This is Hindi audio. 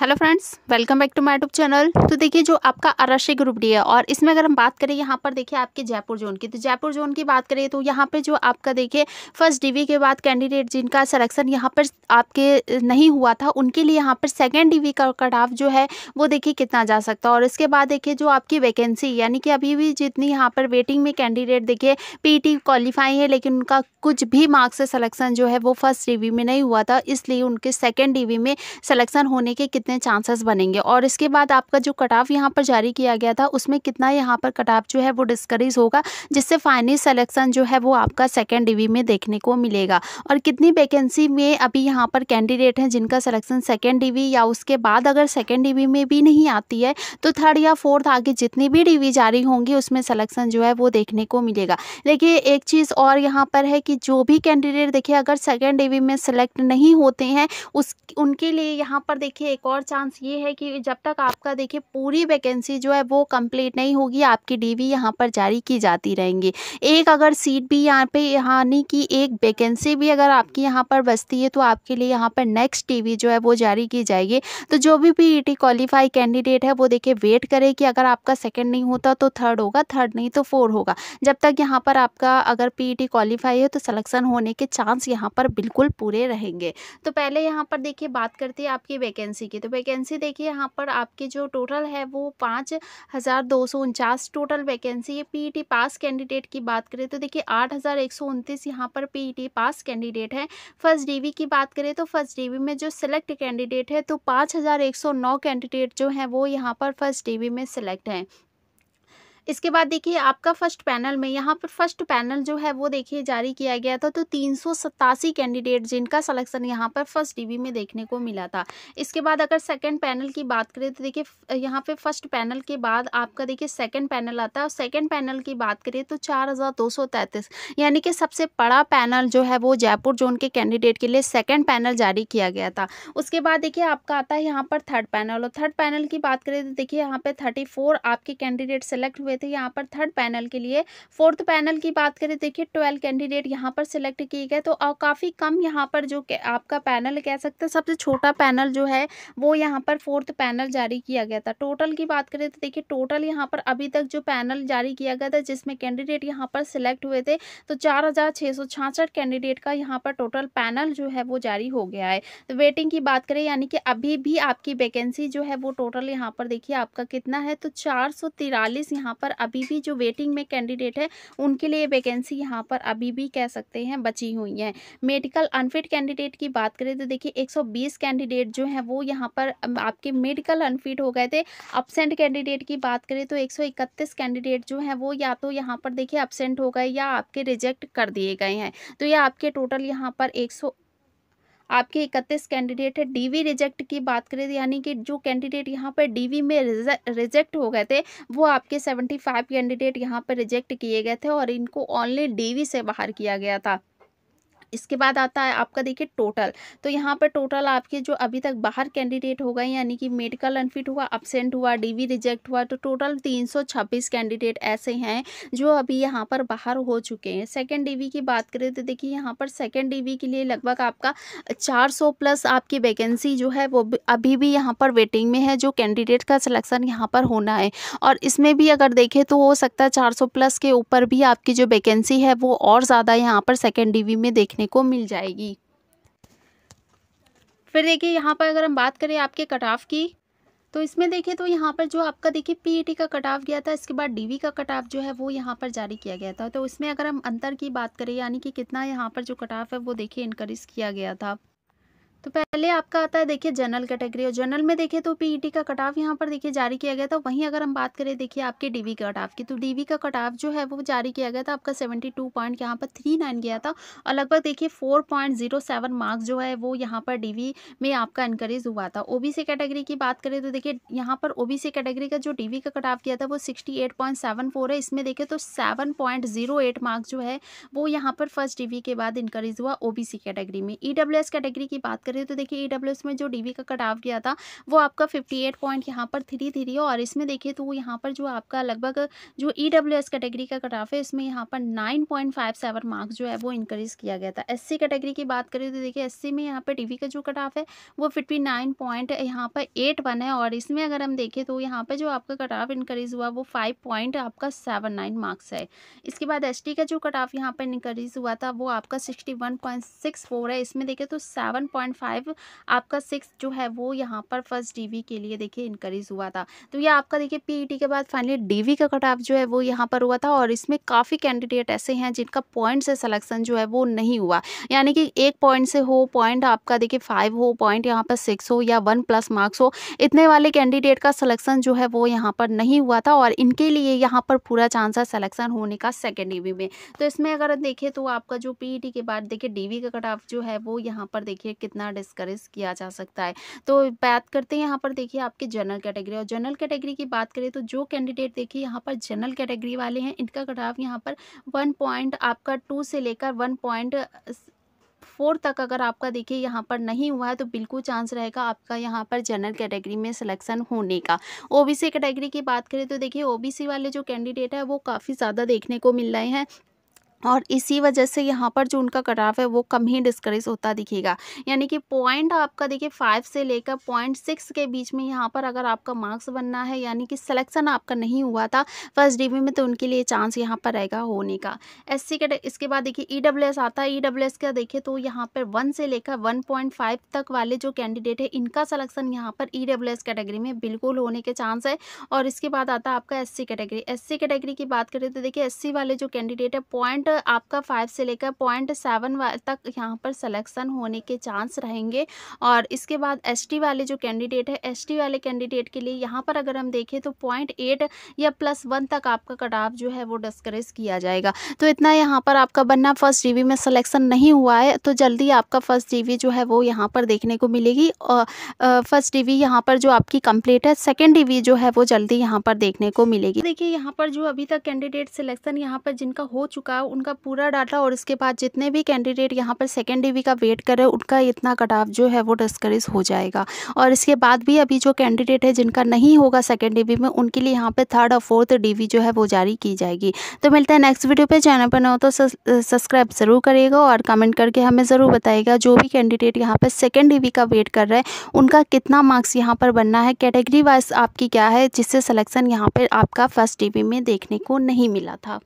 hello friends welcome back to my tube channel तो देखिए जो आपका आरक्षी ग्रुप डी है और इसमें अगर हम बात करें यहाँ पर देखिए आपके जयपुर जोन की तो जयपुर जोन की बात करें तो यहाँ पे जो आपका देखिए फर्स्ट डिवी के बाद कैंडिडेट जिनका सिलेक्शन यहाँ पर आपके नहीं हुआ था उनके लिए यहाँ पर सेकेंड डिवी का कट ऑफ जो है वो देखिए कितना जा सकता है और इसके बाद देखिए जो आपकी वैकेंसी यानी कि अभी भी जितनी यहाँ पर वेटिंग में कैंडिडेट देखिए पी क्वालिफाई है लेकिन उनका कुछ भी मार्क्स से सलेक्शन जो है वो फर्स्ट डिवी में नहीं हुआ था इसलिए उनके सेकेंड डिवी में सलेक्शन होने के कितने चांसेस बनेंगे और इसके बाद आपका जो कट ऑफ यहाँ पर जारी किया गया था उसमें कितना यहाँ पर कट ऑफ जो है वो डिस्करेज होगा जिससे फाइनल सेलेक्शन जो है वो आपका सेकेंड डिवी में देखने को मिलेगा और कितनी वैकेंसी में अभी यहाँ पर कैंडिडेट हैं जिनका सलेक्शन सेकेंड डिवी या उसके बाद अगर सेकेंड डिवी में भी नहीं आती है तो थर्ड या फोर्थ आगे जितनी भी डिवी जारी होंगी उसमें सलेक्शन जो है वो देखने को मिलेगा लेकिन एक चीज़ और यहाँ पर है कि जो भी कैंडिडेट देखिए अगर सेकेंड डिवी में सेलेक्ट नहीं होते हैं उस उनके लिए यहाँ पर देखिए एक और और चांस ये है कि जब तक आपका देखिए पूरी वैकेंसी जो है वो कंप्लीट नहीं होगी आपकी डीवी यहाँ पर जारी की जाती रहेंगी एक अगर सीट भी यहाँ पे यहाँ नहीं कि एक वैकेंसी भी अगर आपकी यहाँ पर बचती है तो आपके लिए यहाँ पर नेक्स्ट डीवी जो है वो जारी की जाएगी तो जो भी पी ई क्वालिफाई कैंडिडेट है वो देखिए वेट करे कि अगर आपका सेकेंड नहीं होता तो थर्ड होगा थर्ड नहीं तो फोर होगा जब तक यहाँ पर आपका अगर पी क्वालिफाई e है तो सलेक्शन होने के चांस यहाँ पर बिल्कुल पूरे रहेंगे तो पहले यहाँ पर देखिए बात करते हैं आपकी वैकेंसी की तो तो वैकेंसी देखिए यहाँ पर आपके जो टोटल है वो पाँच हज़ार दो सौ उनचास टोटल वैकेंसी है पी पास कैंडिडेट की बात करें तो देखिए आठ हज़ार एक सौ उनतीस यहाँ पर पी पास कैंडिडेट है फर्स्ट डी की बात करें तो फर्स्ट डी में जो सिलेक्ट कैंडिडेट है तो पाँच हज़ार एक सौ नौ कैंडिडेट जो हैं वो यहाँ पर फर्स्ट डी में सिलेक्ट हैं इसके बाद देखिए आपका फर्स्ट पैनल में यहाँ पर फर्स्ट पैनल जो है वो देखिए जारी किया गया था तो तीन कैंडिडेट जिनका सलेक्शन यहाँ पर फर्स्ट डीवी में देखने को मिला था इसके बाद अगर सेकेंड पैनल की बात करें तो देखिए यहाँ पे फर्स्ट पैनल के बाद आपका देखिए सेकेंड पैनल आता है और सेकेंड पैनल की बात करें तो चार यानी कि सबसे बड़ा पैनल जो है वो जयपुर जोन के कैंडिडेट के लिए सेकेंड पैनल जारी किया गया था उसके बाद देखिए आपका आता है यहाँ पर थर्ड पैनल और थर्ड पैनल की बात करें तो देखिए यहाँ पर थर्टी आपके कैंडिडेट सेलेक्ट हुए थे यहाँ पर थर्ड पैनल के लिए फोर्थ पैनल की बात करें देखिए ट्वेल्व कैंडिडेट यहाँ पर सिलेक्ट किए गए तो और काफ़ी कम यहाँ पर जो आपका पैनल कह सकते हैं सबसे छोटा पैनल जो है वो यहाँ पर फोर्थ पैनल जारी किया गया था टोटल की बात करें तो देखिए टोटल यहाँ पर अभी तक जो पैनल जारी किया गया था जिसमें कैंडिडेट यहाँ पर सिलेक्ट हुए थे तो चार कैंडिडेट का यहाँ पर टोटल पैनल जो है वो जारी हो गया है तो वेटिंग की बात करें यानी कि अभी भी आपकी वैकेंसी जो है वो टोटल यहाँ पर देखिए आपका कितना है तो चार सौ यहाँ पर पर अभी भी जो वेटिंग में कैंडिडेट है उनके लिए वैकेंसी यहाँ पर अभी भी कह सकते हैं बची हुई हैं मेडिकल अनफिट कैंडिडेट की बात करें तो देखिए 120 कैंडिडेट जो हैं वो यहाँ पर आपके मेडिकल अनफिट हो गए थे अपसेंट कैंडिडेट की बात करें तो एक कैंडिडेट जो हैं वो या तो यहाँ पर देखिए अपसेंट हो गए या आपके रिजेक्ट कर दिए गए हैं तो ये आपके टोटल यहाँ पर एक आपके इकतीस कैंडिडेट है डीवी रिजेक्ट की बात करें तो यानी कि जो कैंडिडेट यहाँ पर डीवी में रिजेक्ट हो गए थे वो आपके सेवेंटी फाइव कैंडिडेट यहाँ पर रिजेक्ट किए गए थे और इनको ओनली डीवी से बाहर किया गया था इसके बाद आता है आपका देखिए टोटल तो यहाँ पर टोटल आपके जो अभी तक बाहर कैंडिडेट हो गए यानी कि मेडिकल अनफिट हुआ अपसेंट हुआ डीवी रिजेक्ट हुआ तो टोटल 326 कैंडिडेट ऐसे हैं जो अभी यहाँ पर बाहर हो चुके हैं सेकेंड डीवी की बात करें तो देखिए यहाँ पर सेकेंड डीवी के लिए लगभग आपका 400 प्लस आपकी वैकेंसी जो है वो अभी भी यहाँ पर वेटिंग में है जो कैंडिडेट का सिलेक्शन यहाँ पर होना है और इसमें भी अगर देखें तो हो सकता है चार प्लस के ऊपर भी आपकी जो वैकेंसी है वो और ज़्यादा यहाँ पर सेकेंड डी में देख देखने को मिल जाएगी फिर देखिए यहाँ पर अगर हम बात करें आपके कट ऑफ की तो इसमें देखिए तो यहाँ पर जो आपका देखिए पीईटी e का कट ऑफ गया था इसके बाद डीवी का कट ऑफ जो है वो यहाँ पर जारी किया गया था तो इसमें अगर हम अंतर की बात करें यानी कि कितना यहाँ पर जो कट ऑफ है वो देखिए इनक्रीज़ किया गया था तो पहले आपका आता है देखिए जनरल कैटेगरी और जनरल में देखिए तो पीईटी e का कटाव यहाँ पर देखिए जारी किया गया था वहीं अगर हम बात करें देखिए आपके डीवी का कटाव की तो डीवी का कटाव जो है वो जारी किया गया था आपका सेवेंटी टू पॉइंट यहाँ पर थ्री नाइन गया था और लगभग देखिए four point zero seven marks जो है वो यहाँ पर डी में आपका इंक्रीज हुआ था ओबीसी कैटेगरी की बात करें तो देखिए यहाँ पर ओबीसी कैटेगरी का जो डीवी का कटाव किया था वो sixty eight point seven four है इसमें देखिए तो seven point zero eight marks जो है वो यहाँ पर फर्स्ट डीवी के बाद इंक्रीज हुआ ओबीसी कैटेगरी में ई e कैटेगरी की बात करें करें तो देखिए ई में जो डी का कट ऑफ गया था वो आपका फिफ्टी एट पॉइंट यहाँ पर थ्री थ्री और इसमें देखिए तो यहाँ पर जो आपका लगभग जो ई e कैटेगरी का कट ऑफ है इसमें यहाँ पर nine point five seven marks जो है वो इंक्रीज़ किया गया था एस कैटेगरी की बात करें तो देखिए एस में यहाँ पर डी का जो कट ऑफ है वो फिफ्टी नाइन पॉइंट यहाँ पर एट वन है और इसमें अगर हम देखें तो यहाँ पर जो आपका कट ऑफ इंक्रीज़ हुआ वो फाइव पॉइंट आपका सेवन नाइन मार्क्स है इसके बाद एस का जो कट ऑफ यहाँ पर इंक्रीज़ हुआ था वो आपका sixty one point six four है इसमें देखें तो सेवन पॉइंट फाइव आपका सिक्स जो है वो यहाँ पर फर्स्ट डीवी के लिए देखिए इंक्रीज हुआ था तो ये आपका देखिए पीईटी e के बाद फाइनली डीवी का कट ऑफ जो है वो यहाँ पर हुआ था और इसमें काफ़ी कैंडिडेट ऐसे हैं जिनका पॉइंट से सलेक्शन जो है वो नहीं हुआ यानी कि एक पॉइंट से हो पॉइंट आपका देखिए फाइव हो पॉइंट यहाँ पर सिक्स हो या वन प्लस मार्क्स हो इतने वाले कैंडिडेट का सलेक्शन जो है वो यहाँ पर नहीं हुआ था और इनके लिए यहाँ पर पूरा चांस है सलेक्शन होने का सेकेंड ईवी में तो इसमें अगर देखें तो आपका जो पीईटी e के बाद देखिए डीवी का कट ऑफ जो है वो यहाँ पर देखिए कितना कितना डिस्करेज किया जा सकता है तो बात करते हैं यहाँ पर देखिए आपके जनरल कैटेगरी और जनरल कैटेगरी की बात करें तो जो कैंडिडेट देखिए यहाँ पर जनरल कैटेगरी वाले हैं इनका ग्राफ यहाँ पर वन पॉइंट आपका टू से लेकर वन पॉइंट फोर तक अगर आपका देखिए यहाँ पर नहीं हुआ है तो बिल्कुल चांस रहेगा आपका यहाँ पर जनरल कैटेगरी में सिलेक्शन होने का ओबीसी कैटेगरी की बात करें तो देखिए ओबीसी वाले जो कैंडिडेट है वो काफ़ी ज़्यादा देखने को मिल रहे हैं और इसी वजह से यहाँ पर जो उनका कटाव है वो कम ही डिस्करेज होता दिखेगा यानी कि पॉइंट आपका देखिए फाइव से लेकर पॉइंट सिक्स के बीच में यहाँ पर अगर आपका मार्क्स बनना है यानी कि सिलेक्शन आपका नहीं हुआ था फर्स्ट डिवी में तो उनके लिए चांस यहाँ पर रहेगा होने का एस सी इसके बाद देखिए ई e आता है ई e का देखिए तो यहाँ पर वन से लेकर वन तक वाले जो कैंडिडेट है इनका सलेक्शन यहाँ पर ई e कैटेगरी में बिल्कुल होने के चांस है और इसके बाद आता है आपका एस कैटेगरी एस कैटेगरी की बात करें तो देखिए एस वाले जो कैंडिडेट है पॉइंट पॉइंट आपका फाइव से लेकर पॉइंट सेवन तक यहाँ पर सलेक्शन होने के चांस रहेंगे और इसके बाद एसटी वाले जो कैंडिडेट है एसटी वाले कैंडिडेट के लिए यहाँ पर अगर हम देखें तो पॉइंट एट या प्लस वन तक आपका कट ऑफ जो है वो डिस्करेज किया जाएगा तो इतना यहाँ पर आपका बनना फर्स्ट डी में सलेक्शन नहीं हुआ है तो जल्दी आपका फर्स्ट डी जो है वो यहाँ पर देखने को मिलेगी और फर्स्ट डी यहाँ पर जो आपकी कंप्लीट है सेकेंड डी जो है वो जल्दी यहाँ पर देखने को मिलेगी देखिए यहाँ पर जो अभी तक कैंडिडेट सिलेक्शन यहाँ पर जिनका हो चुका है उनका पूरा डाटा और इसके बाद जितने भी कैंडिडेट यहाँ पर सेकेंड डी का वेट कर रहे हैं उनका इतना कटाव जो है वो डिस्करेज हो जाएगा और इसके बाद भी अभी जो कैंडिडेट है जिनका नहीं होगा सेकेंड डी में उनके लिए यहाँ पर थर्ड और फोर्थ डी जो है वो जारी की जाएगी तो मिलता है नेक्स्ट वीडियो पर चैनल पर ना हो तो सब्सक्राइब ज़रूर करिएगा और कमेंट करके हमें ज़रूर बताएगा जो भी कैंडिडेट यहाँ पर सेकेंड डी का वेट कर रहे हैं उनका कितना मार्क्स यहाँ पर बनना है कैटेगरी वाइज आपकी क्या है जिससे सलेक्शन यहाँ पर आपका फर्स्ट डी में देखने को नहीं मिला था